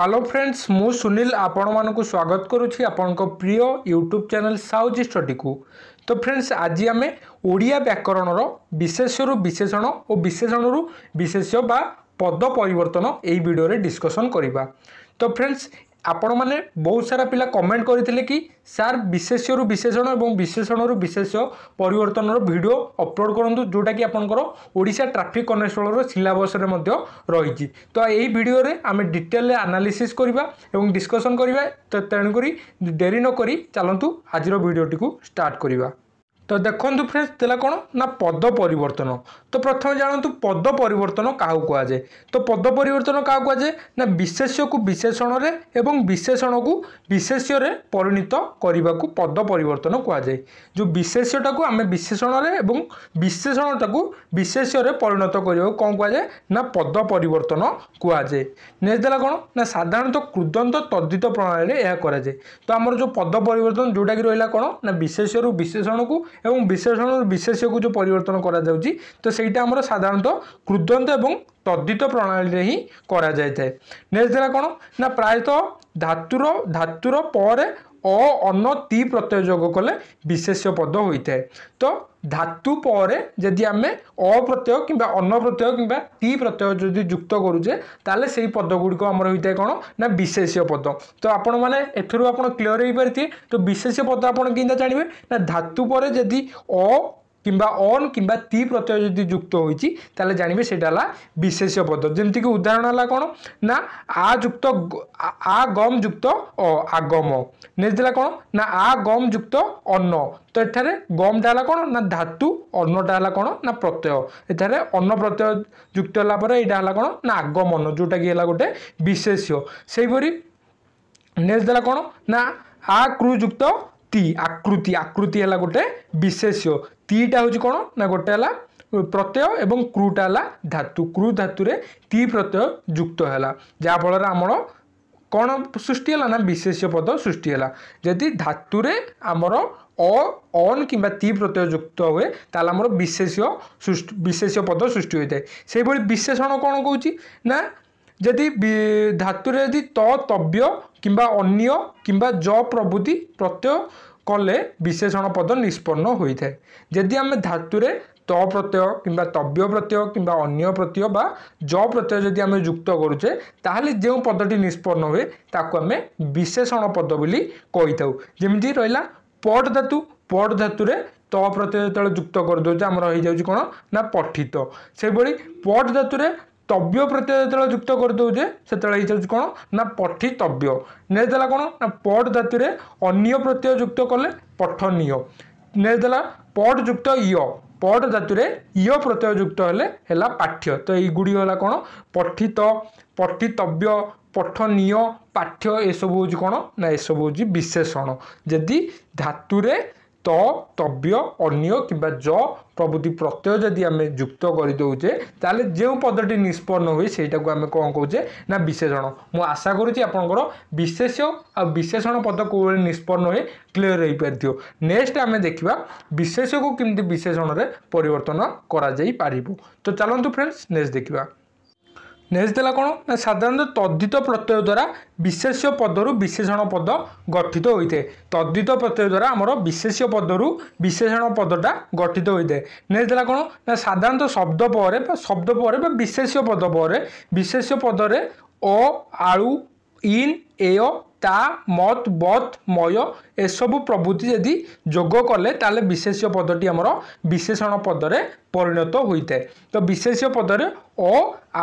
hello friends মু সুনীল আপনার স্বাগত করুছি আপনার প্রিয় ইউট্যুব চ্যানেল সাউজি স্টডিকু তো ফ্রেন্ডস আজি আমি ওড়িয়া ব্যাকরণর বিশেষর বিশেষণ ও বিশেষণর বিশেষ্য বা পদ পরিবর্তন এই ভিডিওরে ডিসকসন করা তো ফ্রেন্ডস ଆପଣମାନେ ବହୁତ ସାରା ପିଲା କମେଣ୍ଟ କରିଥିଲେ କି ସାର୍ ବିଶେଷ୍ୟରୁ ବିଶେଷଣ ଏବଂ ବିଶେଷଣରୁ ବିଶେଷ୍ୟ ପରିବର୍ତ୍ତନର ଭିଡ଼ିଓ ଅପଲୋଡ଼ କରନ୍ତୁ ଯେଉଁଟାକି ଆପଣଙ୍କର ଓଡ଼ିଶା ଟ୍ରାଫିକ୍ କନେଷ୍ଟବଳର ସିଲାବସରେ ମଧ୍ୟ ରହିଛି ତ ଏହି ଭିଡ଼ିଓରେ ଆମେ ଡିଟେଲରେ ଆନାଲିସିସ୍ କରିବା ଏବଂ ଡିସ୍କସନ୍ କରିବା ତେଣୁକରି ଡେରି ନ କରି ଚାଲନ୍ତୁ ଆଜିର ଭିଡ଼ିଓଟିକୁ ଷ୍ଟାର୍ଟ କରିବା তো দেখন্তু ফ্রেন্ডস দেলা কোণ না পদ পরিবর্তন তো প্রথমে জাণতু পদ পরিবর্তন কাহু কুযায়ে তো পদ পরিবর্তন কাহু কুযায়ে না বিশেষ্যকু বিশেষণরে এবং বিশেষণকু বিশেষ্যরে পরিণত করা পদ পরিবর্তন কুযায়ে যে বিশেষ্যটা আমি বিশেষণরে এবং বিশেষণটা বিশেষ্যরে পরিণত করা কম কুযায়ে না পদ পরিবর্তন কুযায়ে নেক্সট দেলা কোণ না সাধারণত কৃদন্ত তদ্দিত প্রণালী ଏହା କରାଯାଏ ତ ଆମର ଯେଉଁ ପଦ ପରିବର୍ତ୍ତନ ଯେଉଁଟାକି ରହିଲା କ'ଣ ନା ବିଶେଷରୁ ବିଶେଷଣକୁ এবং ବିଶେଷଣରୁ ବିଶେଷ୍ୟକୁ ଯେଉଁ ପରିବର୍ତ୍ତନ କରାଯାଉଛି ତ ସେଇଟା ଆମର ସାଧାରଣତଃ କୃଦନ୍ତ ଏବଂ ତଦ୍ଧିତ ପ୍ରଣାଳୀରେ ହିଁ କରାଯାଇଥାଏ ନେକ୍ସଟ ହେଲା କ'ଣ ନା ପ୍ରାୟତଃ ଧାତୁର ଧାତୁର ପରେ অ অন্য তি প্রত্যয় যোগ কলে বিশেষ্য পদ হয়ে তো ধাতু পরে যদি আমি অ প্রত্যয় কিংবা অন্য প্রত্যয় কিংবা তি প্রত্যয় যদি যুক্ত করুছে তাহলে সেই পদগুড়ি আমার হয়ে কোণ না বিশেষ্য পদ তো আপন মানে এর আপনার ক্লিয়র হয়ে পারি তো বিশেষ্য পদ আপনার কিনা জাঁবে না ধাতু পরে যদি অ কিংবা অন কিংবা তি প্রত্যয় যদি যুক্ত হয়েছি তাহলে জানবে সেটা হল বিশেষ পদ যেমিতিকি উদাহরণ হল কোণ না আ যুক্ত আ গম যুক্ত অ আগম নেক্সট হল কোণ না আ গম যুক্ত অন্ন তো এখানে গমটা হল কোণ না ধাতু অন্নটা হল কোণ না প্রত্যয় এখানে অন্ন প্রত্যয় যুক্ত হলা পরে এটা হল কোণ না আগমন যেটা কি হল গোটে বিশেষ সেইপরি নেক্সট হল কোণ না আ ক্রু যুক্ত তি ଆକୃତି ଆକୃତି ହେଲା ଗୋଟେ ବିଶେଷ୍ୟ ତିଟା ହେଉଛି କ'ଣ ନା ଗୋଟେ ହେଲା ପ୍ରତ୍ୟୟ ଏବଂ କ୍ରୁଟା ହେଲା ଧାତୁ କ୍ରୁ ଧାତୁରେ ତି ପ୍ରତ୍ୟୟ ଯୁକ୍ତ ହେଲା ଯାହାଫଳରେ ଆମର କ'ଣ ସୃଷ୍ଟି ହେଲା ନା ବିଶେଷ୍ୟ ପଦ ସୃଷ୍ଟି ହେଲା ଯଦି ଧାତୁରେ ଆମର অ অন কিংবা তি প্রত্যয় যুক্ত হুয়ে তাহলে আমার বিশেষ্য সৃষ্টি বিশেষ্য পদ সৃষ্টি হয়ে থাকে সেইভাবে বিশেষণ কোণ কৌছি না যদি ধাতুরে যদি ত তব্য কিংবা অন্য কিংবা জ প্রভৃতি প্রত্যয় কলে বিশেষণ পদ নিষ্পন্ন হয়ে থাকে যদি আমি ধাতুরে ত প্রত্যয় কিংবা তব্য প্রত্যয় কিংবা অন্য প্রত্যয় বা জ প্রত্যয় যদি আমি যুক্ত করুছে তাহলে যে পদটি নিষ্পন্ন হুয়ে তাকে আমি বিশেষণ পদ বলে কই থাও যেমি রহলা পট ধাতু পট ধাতুরে ত প্রত্যয় যেত যুক্ত করে দেওয়া আমার হয়ে যাচ্ছে কোণ না পঠিত সেইভাবে পট ধাতুরে ତବ୍ୟ ପ୍ରତ୍ୟୟ ଯେତେବେଳେ ଯୁକ୍ତ କରିଦେଉଛେ ସେତେବେଳେ ହେଇଯାଉଛି କ'ଣ ନା ପଠିତବ୍ୟ ନେକ୍ସଟ ଦେଲା କ'ଣ ନା ପଟ ଧାତୁରେ ଅନ୍ୟ ପ୍ରତ୍ୟୟ ଯୁକ୍ତ କଲେ ପଠନୀୟ ନେକ୍ସଟ ହେଲା ପଟ ଯୁକ୍ତ ଇଅ ପଟ ଧାତୁରେ ଇଅ ପ୍ରତ୍ୟୟ ଯୁକ୍ତ ହେଲେ ହେଲା ପାଠ୍ୟ ତ ଏଇଗୁଡ଼ିକ ହେଲା କ'ଣ ପଠିତ ପଠିତବ୍ୟ ପଠନୀୟ ପାଠ୍ୟ ଏସବୁ ହେଉଛି କ'ଣ ନା ଏସବୁ ହେଉଛି ବିଶେଷଣ ଯଦି ଧାତୁରେ ত তব্য ଅନ୍ୟ କିମ୍ବା ଜ প্রভৃতি প্রত্যয় যদি আমি যুক্ত করে দেউছে তাহলে যে পদটি নিষ্পন্ন হয়ে সেইটাকে আমি কম কৌছে না বিশেষণ মু আশা করছি আপনার বিশেষ আর বিশেষণ পদ কোভাবে নিষ্পন্ন হয়ে ক্লিয়ার হয়ে পারি নেক্সট আমি দেখা বিশেষক কমিটি বিশেষণের পরিবর্তন করা যাই পারিব তো চলতু ফ্রেন্ডস নেক্সট দেখা ନେକ୍ସଟ ଦେଲା କ'ଣ ନା ସାଧାରଣତଃ ତଦ୍ଧିତ ପ୍ରତ୍ୟୟ ଦ୍ୱାରା ବିଶେଷ୍ୟ ପଦରୁ ବିଶେଷଣ ପଦ ଗଠିତ ହୋଇଥାଏ ତଦ୍ଧିତ ପ୍ରତ୍ୟୟ ଦ୍ୱାରା ଆମର ବିଶେଷ୍ୟ ପଦରୁ ବିଶେଷଣ ପଦଟା ଗଠିତ ହୋଇଥାଏ ନେକ୍ସଟ ଦେଲା କ'ଣ ନା ସାଧାରଣତଃ ଶବ୍ଦ ପରେ ବା ଶବ୍ଦ ପରେ ବା ବିଶେଷ୍ୟ ପଦ ପରେ ବିଶେଷ୍ୟ ପଦରେ ଅ ଆଳୁ ଇନ୍ ଏୟ ତା ମତ ବତ୍ ମୟ ଏସବୁ ପ୍ରଭୃତି ଯଦି ଯୋଗ କଲେ ତାହେଲେ ବିଶେଷ୍ୟ ପଦଟି ଆମର ବିଶେଷଣ ପଦରେ ପରିଣତ ହୋଇଥାଏ ତ ବିଶେଷ୍ୟ ପଦରେ ଅ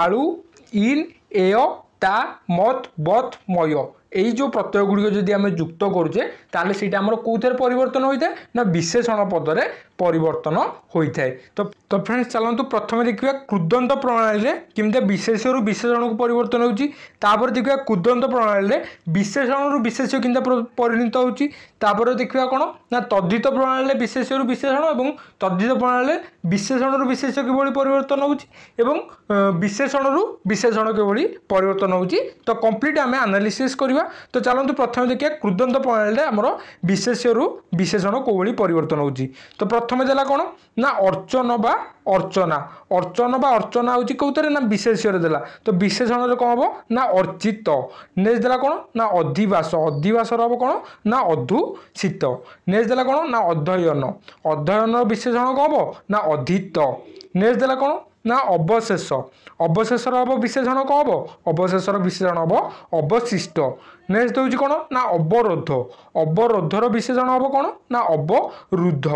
ଆଳୁ ইন এয় তা মত বত ময় এই যে প্রত্যয় গুড়ি যদি আমি যুক্ত করুছে তাহলে সেটা আমার কোথায় পরিবর্তন হয়ে না বিশেষণ পদরে পরিবর্তন হয়ে থাকে তো তো ফ্রেন্ডস চলতু প্রথমে দেখা ক্ষুদন্ত প্রণালী কমিটি বিশেষর বিশেষণ পরিবর্তন হচ্ছে তাপরে দেখা ক্ষুদন্ত প্রণালী বিশেষণর বিশেষ কমিটি পরিণত হচ্ছে তাপরে দেখা কোণ না তদ্ধিত প্রণালী বিশেষর বিশেষণ এবং তদ্ধিত প্রণালী বিশেষণর বিশেষ কিভাবে পরিবর্তন হচ্ছে এবং বিশেষণর বিশেষণ কিভাবে পরিবর্তন হচ্ছে তো কমপ্লিট আমি আনালিসিস করি କରିବା ତ ଚାଲନ୍ତୁ ପ୍ରଥମେ ଦେଖିବା କୃଦନ୍ତ ପ୍ରଣାଳୀରେ ଆମର ବିଶେଷ୍ୟରୁ ବିଶେଷଣ କେଉଁଭଳି ପରିବର୍ତ୍ତନ ହେଉଛି ତ ପ୍ରଥମେ ଦେଲା କ'ଣ ନା ଅର୍ଚ୍ଚନ ବା ଅର୍ଚ୍ଚନା ଅର୍ଚ୍ଚନ ବା ଅର୍ଚ୍ଚନା ହେଉଛି କେଉଁଥିରେ ନା ବିଶେଷ୍ୟରେ ଦେଲା ତ ବିଶେଷଣରେ କ'ଣ ହେବ ନା ଅର୍ଚିତ ନେକ୍ସଟ ଦେଲା କ'ଣ ନା ଅଧିବାସ ଅଧିବାସର ହେବ କ'ଣ ନା ଅଧୁଷିତ ନେକ୍ସଟ ଦେଲା କ'ଣ ନା ଅଧ୍ୟୟନ ଅଧ୍ୟୟନର ବିଶେଷଣ କ'ଣ ହେବ ନା ଅଧିତ ନେକ୍ସଟ ଦେଲା କ'ଣ ନା ଅବଶେଷ ଅବଶେଷର ହେବ ବିଶେଷଣ କ'ଣ ହେବ ଅବଶେଷର ବିଶେଷଣ ହେବ ଅବଶିଷ୍ଟ ନେକ୍ସଟ ହେଉଛି କ'ଣ ନା ଅବରୋଧ ଅବରୋଧର ବିଶେଷଣ ହେବ କ'ଣ ନା ଅବରୁଦ୍ଧ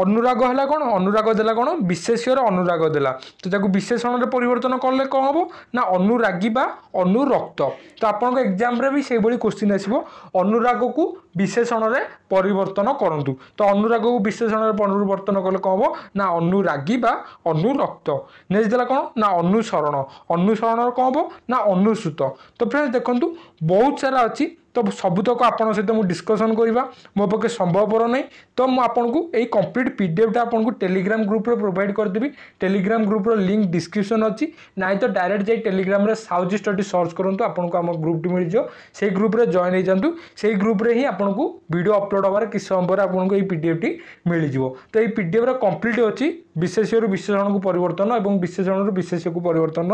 ଅନୁରାଗ ହେଲା କ'ଣ ଅନୁରାଗ ଦେଲା କ'ଣ ବିଶେଷ୍ୟର ଅନୁରାଗ ଦେଲା ତ ତାକୁ ବିଶେଷଣରେ ପରିବର୍ତ୍ତନ କଲେ କ'ଣ ହେବ ନା ଅନୁରାଗୀ ବା ଅନୁରକ୍ତ ତ ଆପଣଙ୍କ ଏକ୍ଜାମ୍ରେ ବି ସେଇଭଳି କୋଶ୍ଚିନ୍ ଆସିବ ଅନୁରାଗକୁ ବିଶେଷଣରେ ପରିବର୍ତ୍ତନ କରନ୍ତୁ ତ ଅନୁରାଗକୁ ବିଶେଷଣରେ ପରିବର୍ତ୍ତନ କଲେ କ'ଣ ହେବ ନା ଅନୁରାଗୀ ବା ଅନୁରକ୍ତ ନେକ୍ସଟ ଦେଲା କ'ଣ ନା ଅନୁସରଣ ଅନୁସରଣର କ'ଣ ହେବ ନା ଅନୁସୃତ ତ ଫ୍ରେଣ୍ଡ ଦେଖନ୍ତୁ ବହୁତ ସାରା ଅଛି ତ ସବୁତକ ଆପଣଙ୍କ ସହିତ ମୁଁ ଡିସ୍କସନ୍ କରିବା ମୋ ପକ୍ଷେ ସମ୍ଭବପର ନାହିଁ ତ ମୁଁ ଆପଣଙ୍କୁ ଏଇ କମ୍ପ୍ଲିଟ୍ ପି ଡି ଏଫ୍ଟା ଆପଣଙ୍କୁ ଟେଲିଗ୍ରାମ ଗ୍ରୁପ୍ରେ ପ୍ରୋଭାଇଡ଼ କରିଦେବି ଟେଲିଗ୍ରାମ ଗ୍ରୁପ୍ର ଲିଙ୍କ୍ ଡିସ୍କ୍ରିପସନ୍ ଅଛି ନାହିଁ ତ ଡାଇରେକ୍ଟ ଯାଇ ଟେଲିଗ୍ରାମରେ ସାଉଜି ଷ୍ଟଡି ସର୍ଚ୍ଚ କରନ୍ତୁ ଆପଣଙ୍କୁ ଆମ ଗ୍ରୁପ୍ଟି ମିଳିଯିବ ସେଇ ଗ୍ରୁପ୍ରେ ଜଏନ୍ ହେଇଯାଆନ୍ତୁ ସେଇ ଗ୍ରୁପ୍ରେ ହିଁ ଆପଣ ଆପଣଙ୍କୁ ଭିଡ଼ିଓ ଅପଲୋଡ଼ ହେବାର କିଛି ସମୟ ପରେ ଆପଣଙ୍କୁ ଏହି ପିଡ଼ିଏଫ୍ଟି ମିଳିଯିବ ତ ଏହି ପିଡ଼ିଏଫ୍ର କମ୍ପ୍ଲିଟ୍ ଅଛି ବିଶେଷରୁ ବିଶେଷଣକୁ ପରିବର୍ତ୍ତନ ଏବଂ ବିଶେଷଣରୁ ବିଶେଷକୁ ପରିବର୍ତ୍ତନ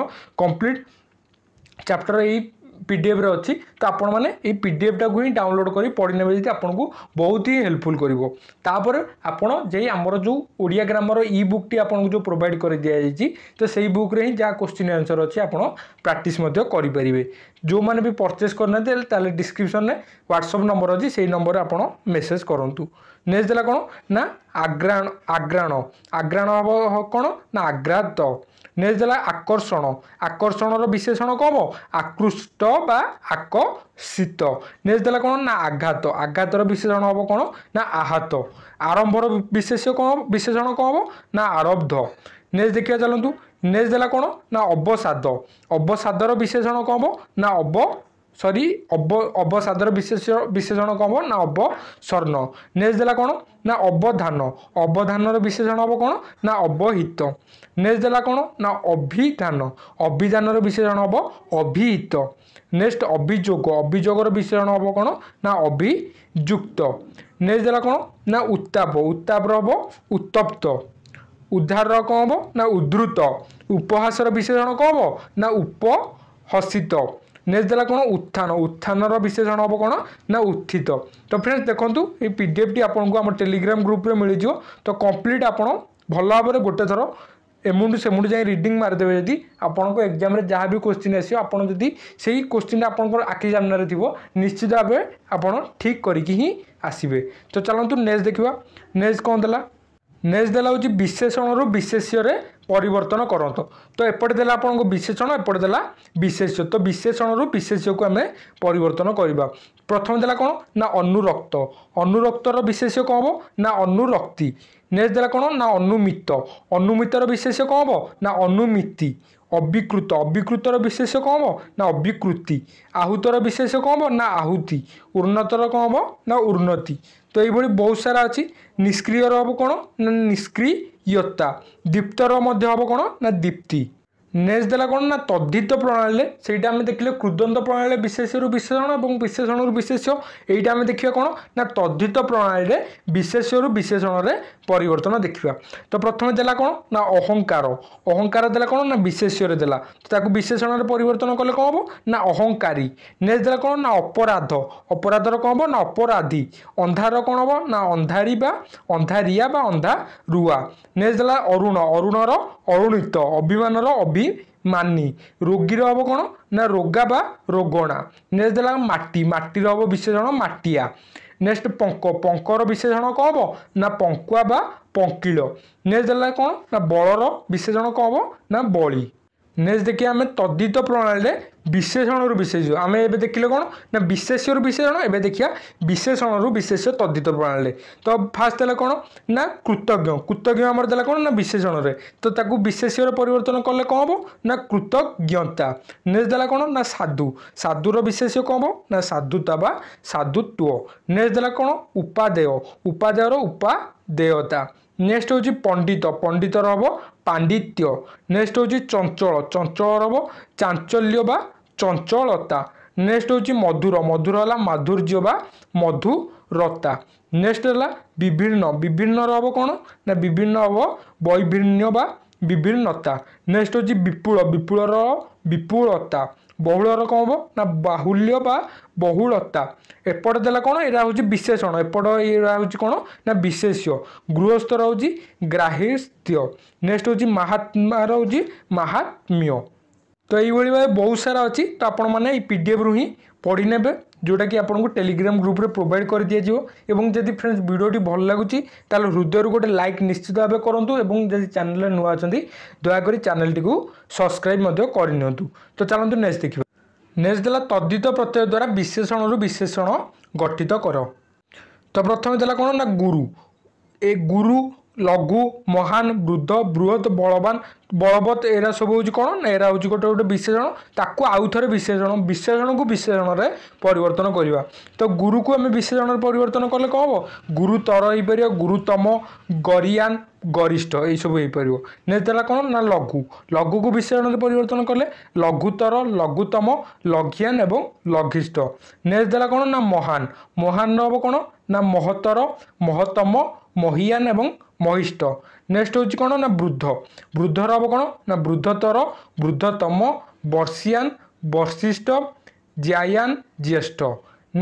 କମ୍ପ୍ଲିଟ୍ ଚାପ୍ଟର ଏହି পিডিএফরে ଅଛି ତ ଆପଣମାନେ ଏଇ ପିଡ଼ିଏଫ୍ଟାକୁ ହିଁ ଡାଉନଲୋଡ଼୍ କରି ପଢ଼ିନେବେ ଯଦି ଆପଣଙ୍କୁ ବହୁତ ହିଁ ହେଲ୍ପଫୁଲ୍ କରିବ ତାପରେ ଆପଣ ଯାଇ ଆମର ଯେଉଁ ଓଡ଼ିଆ ଗ୍ରାମର ଇ ବୁକ୍ଟି ଆପଣଙ୍କୁ ଯେଉଁ ପ୍ରୋଭାଇଡ଼ କରି ଦିଆଯାଇଛି ତ ସେଇ ବୁକ୍ରେ ହିଁ ଯାହା କୋଶ୍ଚିନ୍ ଆନ୍ସର୍ ଅଛି ଆପଣ ପ୍ରାକ୍ଟିସ୍ ମଧ୍ୟ କରିପାରିବେ ଯେଉଁମାନେ ବି ପରଚେସ୍ କରିନାହାନ୍ତି ତାହେଲେ ଡିସ୍କ୍ରିପ୍ସନ୍ରେ ହ୍ୱାଟ୍ସଅପ୍ ନମ୍ବର ଅଛି ସେଇ ନମ୍ବରରେ ଆପଣ ମେସେଜ୍ କରନ୍ତୁ ନେକ୍ସଟ ଦେଲା କ'ଣ ନା ଆଗ୍ରାଣ ଆଗ୍ରାଣ ଆଗ୍ରାଣ ହେବ କ'ଣ ନା ଆଗ୍ରାତ ନେକ୍ସଟ ଦେଲା ଆକର୍ଷଣ ଆକର୍ଷଣର ବିଶେଷଣ କ'ଣ ହେବ ଆକୃଷ୍ଟ ବା ଆକର୍ଷିତ ନେକ୍ସଟ ଦେଲା କ'ଣ ନା ଆଘାତ ଆଘାତର ବିଶେଷଣ ହେବ କ'ଣ ନା ଆହତ ଆରମ୍ଭର ବିଶେଷ କ'ଣ ବିଶେଷଣ କ'ଣ ହେବ ନା ଆରବ୍ଧ ନେକ୍ସଟ ଦେଖିବା ଚାଲନ୍ତୁ ନେକ୍ସଟ ଦେଲା କ'ଣ ନା ଅବସାଦ ଅବସାଦର ବିଶେଷଣ କ'ଣ ହେବ ନା ଅବ সরি অব অবসাদর বিশেষ বিশেষণ কম না অবসর্ণ নেজ দেলা কোন না অবধান অবধানর বিশেষণ হব কোন না অবহিত নেজ দেলা কোন না অভিধান অভিধানর বিশেষণ হব অভিহিত নেক্সট অভিযোগ অভিযোগর বিশেষণ হব কোন না অভিযুক্ত নেজ দেলা কোন না উত্তাপ উত্তাপর হব উত্তপ্ত উদ্ধার কম হব না উদ্ধৃত উপহাসর বিশেষণ কম হব না উপহসিত ନେକ୍ସଟ ଦେଲା କ'ଣ ଉତ୍ଥାନ ଉତ୍ଥାନର ବିଶେଷଣ ହେବ କ'ଣ ନା ଉତ୍ଥିତ ତ ଫ୍ରେଣ୍ଡସ୍ ଦେଖନ୍ତୁ ଏ ପି ଡି ଏଫ୍ଟି ଆପଣଙ୍କୁ ଆମ ଟେଲିଗ୍ରାମ ଗ୍ରୁପ୍ରେ ମିଳିଯିବ ତ କମ୍ପ୍ଲିଟ୍ ଆପଣ ଭଲ ଭାବରେ ଗୋଟେ ଥର ଏମୁଣ୍ଡୁ ସେମୁଣ୍ଡୁ ଯାଇ ରିଡ଼ିଂ ମାରିଦେବେ ଯଦି ଆପଣଙ୍କ ଏକ୍ଜାମ୍ରେ ଯାହା ବି କୋଶ୍ଚିନ୍ ଆସିବ ଆପଣ ଯଦି ସେଇ କୋଶ୍ଚିନ୍ଟା ଆପଣଙ୍କର ଆଖି ସାମ୍ନାରେ ଥିବ ନିଶ୍ଚିତ ଭାବେ ଆପଣ ଠିକ୍ କରିକି ହିଁ ଆସିବେ ତ ଚାଲନ୍ତୁ ନେକ୍ସଟ ଦେଖିବା ନେକ୍ସଟ କ'ଣ ଦେଲା ନେକ୍ସଟ ଦେଲା ହେଉଛି ବିଶେଷଣରୁ ବିଶେଷ୍ୟରେ ପରିବର୍ତ୍ତନ କରନ୍ତୁ ତ ଏପଟେ ଦେଲା ଆପଣଙ୍କୁ ବିଶେଷଣ ଏପଟେ ଦେଲା ବିଶେଷ୍ୟ ତ ବିଶେଷଣରୁ ବିଶେଷ୍ୟକୁ ଆମେ ପରିବର୍ତ୍ତନ କରିବା ପ୍ରଥମେ ଦେଲା କ'ଣ ନା ଅନୁରକ୍ତ ଅନୁରକ୍ତର ବିଶେଷ୍ୟ କ'ଣ ହବ ନା ଅନୁରକ୍ତି ନେକ୍ସଟ ଦେଲା କ'ଣ ନା ଅନୁମିତ ଅନୁମିତର ବିଶେଷ୍ୟ କ'ଣ ହବ ନା ଅନୁମିତି ଅବିକୃତ ଅବିକୃତର ବିଶେଷ୍ୟ କ'ଣ ହବ ନା ଅବିକୃତି ଆହୁତର ବିଶେଷ୍ୟ କ'ଣ ହବ ନା ଆହୁତି ଉନ୍ନତର କ'ଣ ହବ ନା ଉନ୍ନତି ତ ଏଇଭଳି ବହୁତ ସାରା ଅଛି ନିଷ୍କ୍ରିୟର ହବ କ'ଣ ନା ନିଷ୍କ୍ରିୟ ইয়ত্তা দীপ্তর মধ্যে হব কোণ না দীপ্তি ನೇಸ್ದಲಗೊಂಡ ತದ್ದಿತ ପ୍ରଣାଳୀରେ ସେଇଟା ଆମେ ଦେଖିଲେ କୃଦନ୍ତ ପ୍ରଣାଳୀରେ ବିଶେଷରୁ ବିଶେଷଣ ଏବଂ ବିଶେଷଣରୁ ବିଶେଷ୍ୟ ଏଇଟା ଆମେ ଦେଖିବା କ'ଣ ନା ତଦ୍ଧିତ ପ୍ରଣାଳୀରେ ବିଶେଷ୍ୟରୁ ବିଶେଷଣରେ ପରିବର୍ତ୍ତନ ଦେଖିବା ତ ପ୍ରଥମେ ଦେଲା କ'ଣ ନା ଅହଙ୍କାର ଅହଙ୍କାର ଦେଲା କ'ଣ ନା ବିଶେଷ୍ୟରେ ଦେଲା ତ ତାକୁ ବିଶେଷଣରେ ପରିବର୍ତ୍ତନ କଲେ କ'ଣ ହେବ ନା ଅହଙ୍କାରୀ ନେକ୍ସଟ ଦେଲା କ'ଣ ନା ଅପରାଧ ଅପରାଧର କ'ଣ ହେବ ନା ଅପରାଧୀ ଅନ୍ଧାର କ'ଣ ହେବ ନା ଅନ୍ଧାରୀ ବା ଅନ୍ଧାରିଆ ବା ଅନ୍ଧାରୁଆ ନେକ୍ସଟ ଦେଲା ଅରୁଣ ଅରୁଣର ଅରୁଳିତ ଅଭିମାନର ଅଭି ମାନି ରୋଗୀର ହେବ କ'ଣ ନା ରୋଗା ବା ରୋଗଣା ନେକ୍ସଟ ଦେଲା ମାଟି ମାଟିର ହେବ ବିଶେଷଣ ମାଟିଆ ନେକ୍ସଟ ପଙ୍କ ପଙ୍କର ବିଶେଷଣ କ'ଣ ହେବ ନା ପଙ୍କୁଆ ବା ପଙ୍କିଳ ନେକ୍ସଟ ଦେଲା କ'ଣ ନା ବଳର ବିଶେଷଣ କ'ଣ ହେବ ନା ବଳି ନେକ୍ସଟ ଦେଖିବା ଆମେ ତଦ୍ଧିତ ପ୍ରଣାଳୀରେ ବିଶେଷଣରୁ ବିଶେଷ୍ୟ ଆମେ ଏବେ ଦେଖିଲେ କ'ଣ ନା ବିଶେଷ୍ୟରୁ ବିଶେଷଣ ଏବେ ଦେଖିବା ବିଶେଷଣରୁ ବିଶେଷ୍ୟ ତଦ୍ଧିତ ପ୍ରଣାଳୀରେ ତ ଫାଷ୍ଟ ଦେଲା କ'ଣ ନା କୃତଜ୍ଞ କୃତଜ୍ଞ ଆମର ଦେଲା କ'ଣ ନା ବିଶେଷଣରେ ତ ତାକୁ ବିଶେଷ୍ୟର ପରିବର୍ତ୍ତନ କଲେ କ'ଣ ହେବ ନା କୃତଜ୍ଞତା ନେକ୍ସଟ ଦେଲା କ'ଣ ନା ସାଧୁ ସାଧୁର ବିଶେଷ୍ୟ କ'ଣ ହେବ ନା ସାଧୁତା ବା ସାଧୁତ୍ୱ ନେକ୍ସଟ ଦେଲା କ'ଣ ଉପାଦେୟ ଉପାଦେୟର ଉପା ଦେୟତା ନେକ୍ସଟ ହେଉଛି ପଣ୍ଡିତ ପଣ୍ଡିତର ହେବ ପାଣ୍ଡିତ୍ୟ ନେକ୍ସଟ ହେଉଛି ଚଞ୍ଚଳ ଚଞ୍ଚଳର ହେବ ଚାଞ୍ଚଲ୍ୟ ବା ଚଞ୍ଚଳତା ନେକ୍ସଟ ହେଉଛି ମଧୁର ମଧୁର ହେଲା ମାଧୁର୍ଯ୍ୟ ବା ମଧୁରତା ନେକ୍ସଟ ହେଲା ବିଭିନ୍ନ ବିଭିନ୍ନର ହେବ କ'ଣ ନା ବିଭିନ୍ନ ହେବ ବୈଭିନ୍ୟ ବା ବିଭିନ୍ନତା ନେକ୍ସଟ ହେଉଛି ବିପୁଳ ବିପୁଳର ବିପୁଳତା ବହୁଳ ଅର୍ଥ କ'ଣ ହବ ନା ବାହୁଲ୍ୟ ବା ବହୁଳତା ଏପଟେ ଦେଲା କ'ଣ ଏଇଟା ହେଉଛି ବିଶେଷଣ ଏପଟ ଏଇଟା ହେଉଛି କ'ଣ ନା ବିଶେଷ୍ୟ ଗୃହସ୍ଥ ରହୁଛି ଗ୍ରାହିସ୍ଥ୍ୟ ନେକ୍ସଟ ହେଉଛି ମହାତ୍ମା ରହୁଛି ମହାତ୍ମ୍ୟ ତ ଏଇଭଳି ଭାବେ ବହୁତ ସାରା ଅଛି ତ ଆପଣମାନେ ଏଇ ପି ଡି ଏଫ୍ରୁ ହିଁ ପଢ଼ିନେବେ ଯେଉଁଟାକି ଆପଣଙ୍କୁ ଟେଲିଗ୍ରାମ ଗ୍ରୁପରେ ପ୍ରୋଭାଇଡ଼ କରିଦିଆଯିବ ଏବଂ ଯଦି ଫ୍ରେଣ୍ଡସ୍ ଭିଡ଼ିଓଟି ଭଲ ଲାଗୁଛି ତାହେଲେ ହୃଦୟରୁ ଗୋଟେ ଲାଇକ୍ ନିଶ୍ଚିତ ଭାବେ କରନ୍ତୁ ଏବଂ ଯଦି ଚ୍ୟାନେଲରେ ନୂଆ ଅଛନ୍ତି ଦୟାକରି ଚ୍ୟାନେଲଟିକୁ ସବସ୍କ୍ରାଇବ୍ ମଧ୍ୟ କରିନିଅନ୍ତୁ ତ ଚାଲନ୍ତୁ ନେକ୍ସଟ ଦେଖିବା ନେକ୍ସଟ ଦେଲା ତଦ୍ଧିତ ପ୍ରତ୍ୟୟ ଦ୍ୱାରା ବିଶେଷଣରୁ ବିଶେଷଣ ଗଠିତ କର ତ ପ୍ରଥମେ ଦେଲା କ'ଣ ନା ଗୁରୁ ଏ ଗୁରୁ লঘু মহান ବୃଦ୍ଧ ବୃହତ ବଳବାନ ବଳବତ ଏରା ସବୁ ହେଉଛି କ'ଣ ନା ଏରା ହେଉଛି ଗୋଟେ ଗୋଟେ ବିଶେଷଣ ତାକୁ ଆଉ ଥରେ ବିଶେଷଣ ବିଶେଷଣକୁ ବିଶେଷଣରେ ପରିବର୍ତ୍ତନ କରିବା ତ ଗୁରୁକୁ ଆମେ ବିଶେଷଣରେ ପରିବର୍ତ୍ତନ କଲେ କ'ଣ ହେବ ଗୁରୁତର ହେଇପାରିବ ଗୁରୁତମ ଗରିଆନ ଗରିଷ୍ଠ ଏଇସବୁ ହେଇପାରିବ ନେକ୍ସଟ ହେଲା କ'ଣ ନା ଲଘୁ ଲଘୁକୁ ବିଶେଷଣରେ ପରିବର୍ତ୍ତନ କଲେ ଲଘୁତର ଲଘୁତମ ଲଘିଆନ ଏବଂ ଲଘିଷ୍ଠ ନେକ୍ସଟ ହେଲା କ'ଣ ନା ମହାନ ମହାନର ହେବ କ'ଣ ନା ମହତ୍ତର ମହତ୍ତମ ମହିୟାନ ଏବଂ ମହିଷ୍ଟ ନେକ୍ସଟ ହେଉଛି କ'ଣ ନା ବୃଦ୍ଧ ବୃଦ୍ଧର ହେବ କ'ଣ ନା ବୃଦ୍ଧତର ବୃଦ୍ଧତମ ବର୍ଷିଆନ ବର୍ଷିଷ୍ଠ ଜ୍ୟାୟାନ ଜ୍ୟେଷ୍ଠ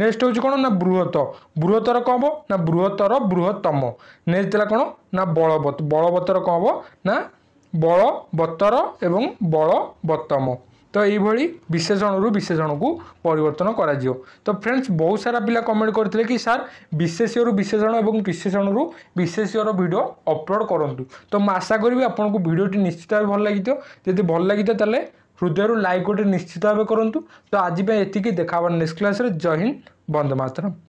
ନେକ୍ସଟ ହେଉଛି କ'ଣ ନା ବୃହତ ବୃହତ୍ତର କ'ଣ ହବ ନା ବୃହତ୍ତର ବୃହତ୍ତମ ନେକ୍ସଟ ହେଲା କ'ଣ ନା ବଳବତ୍ତ ବଳବତ୍ତର କ'ଣ ହବ ନା ବଳବତ୍ତର ଏବଂ ବଳବତ୍ତମ ତ ଏଇଭଳି ବିଶେଷଣରୁ ବିଶେଷଣକୁ ପରିବର୍ତ୍ତନ କରାଯିବ ତ ଫ୍ରେଣ୍ଡସ୍ ବହୁତ ସାରା ପିଲା କମେଣ୍ଟ କରିଥିଲେ କି ସାର୍ ବିଶେଷ୍ୟରୁ ବିଶେଷଣ ଏବଂ ବିଶେଷଣରୁ ବିଶେଷ୍ୟର ଭିଡ଼ିଓ ଅପଲୋଡ଼ କରନ୍ତୁ ତ ମୁଁ ଆଶା କରିବି ଆପଣଙ୍କୁ ଭିଡ଼ିଓଟି ନିଶ୍ଚିତ ଭାବେ ଭଲ ଲାଗିଥିବ ଯଦି ଭଲ ଲାଗିଥିବ ତାହେଲେ ହୃଦୟରୁ ଲାଇକ୍ ଗୋଟେ ନିଶ୍ଚିତ ଭାବେ କରନ୍ତୁ ତ ଆଜି ପାଇଁ ଏତିକି ଦେଖା ହେବ ନେକ୍ସଟ କ୍ଲାସ୍ରେ ଜୟ ହିନ୍ଦ ବନ୍ଦେ ମାତରମ୍